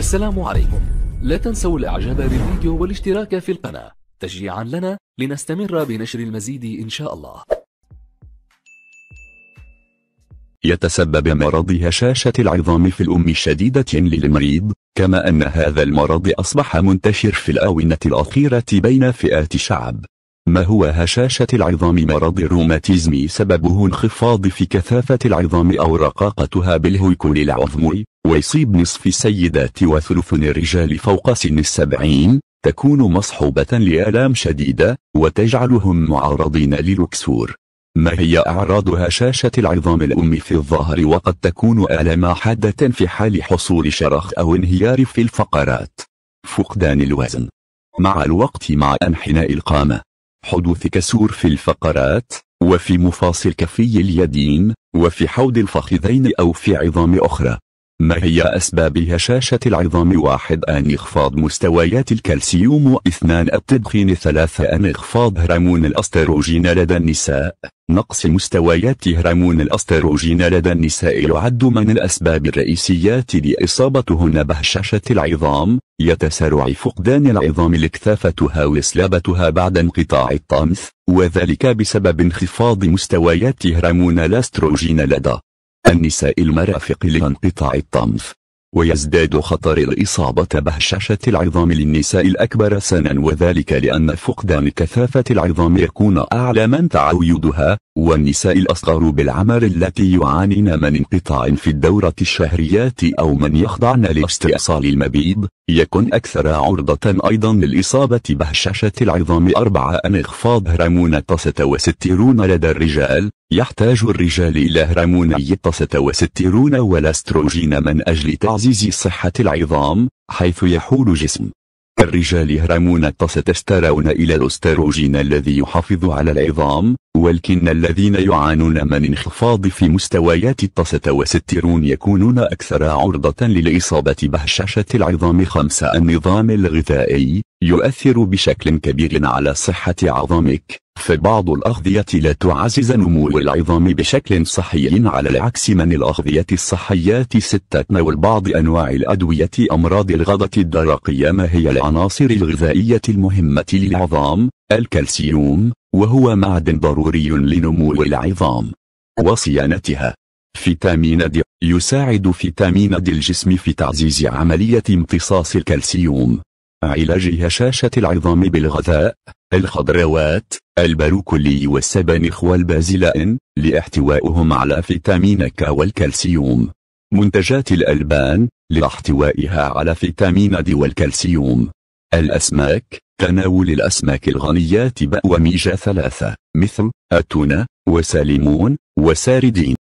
السلام عليكم لا تنسوا الاعجاب بالفيديو والاشتراك في القناة تشجيعا لنا لنستمر بنشر المزيد إن شاء الله يتسبب مرض هشاشة العظام في الأم شديدة للمريض كما أن هذا المرض أصبح منتشر في الآونة الأخيرة بين فئات الشعب ما هو هشاشة العظام مرض الروماتيزم سببه انخفاض في كثافة العظام أو رقاقتها بالهيكل العظمي ويصيب نصف السيدات وثلث الرجال فوق سن السبعين تكون مصحوبة لآلام شديدة وتجعلهم معرضين للكسور ما هي أعراض هشاشة العظام الأم في الظهر وقد تكون آلام حادة في حال حصول شرخ أو انهيار في الفقرات فقدان الوزن مع الوقت مع انحناء القامة حدوث كسور في الفقرات وفي مفاصل كفي اليدين وفي حوض الفخذين أو في عظام أخرى ما هي أسباب هشاشة العظام واحد أن إخفاض مستويات الكالسيوم واثنان التدخين ثلاثة أن إخفاض هرمون الأستروجين لدى النساء نقص مستويات هرمون الأستروجين لدى النساء يعد من الأسباب الرئيسيات لإصابتهن بهشاشة العظام يتسارع فقدان العظام لكثافتها وإسلابتها بعد انقطاع الطمث وذلك بسبب انخفاض مستويات هرمون الأستروجين لدى النساء المرافق لانقطاع الطمث ويزداد خطر الإصابة بهشاشة العظام للنساء الأكبر سنا وذلك لأن فقدان كثافة العظام يكون أعلى من تعويدها والنساء الأصغر بالعمر التي يعانين من انقطاع في الدورة الشهريات أو من يخضعن لاستئصال المبيض يكون أكثر عرضة أيضا للإصابة بهشاشة العظام أربعة انخفاض هرمون 66 لدى الرجال يحتاج الرجال إلى هرموني 66 والاستروجين من أجل تعزيز صحة العظام حيث يحول جسم الرجال هرمون تستسترون إلى الأستروجين الذي يحافظ على العظام ولكن الذين يعانون من انخفاض في مستويات التستوستيرون يكونون أكثر عرضة للإصابة بهشاشة العظام خمسة النظام الغذائي يؤثر بشكل كبير على صحة عظامك فبعض الأغذية لا تعزز نمو العظام بشكل صحي على العكس من الأغذية الصحيات ستة والبعض أنواع الأدوية أمراض الغدة الدرقية ما هي العناصر الغذائية المهمة للعظام الكالسيوم وهو معدن ضروري لنمو العظام وصيانتها فيتامين د يساعد فيتامين د الجسم في تعزيز عملية امتصاص الكالسيوم علاج هشاشة العظام بالغذاء الخضروات البروكلي والسبانخ والبازلاء لاحتوائهم على فيتامين ك والكالسيوم منتجات الألبان لاحتوائها على فيتامين د والكالسيوم الأسماك تناول الأسماك الغنيات بأوميجا ثلاثة مثل التونة وسالمون وساردين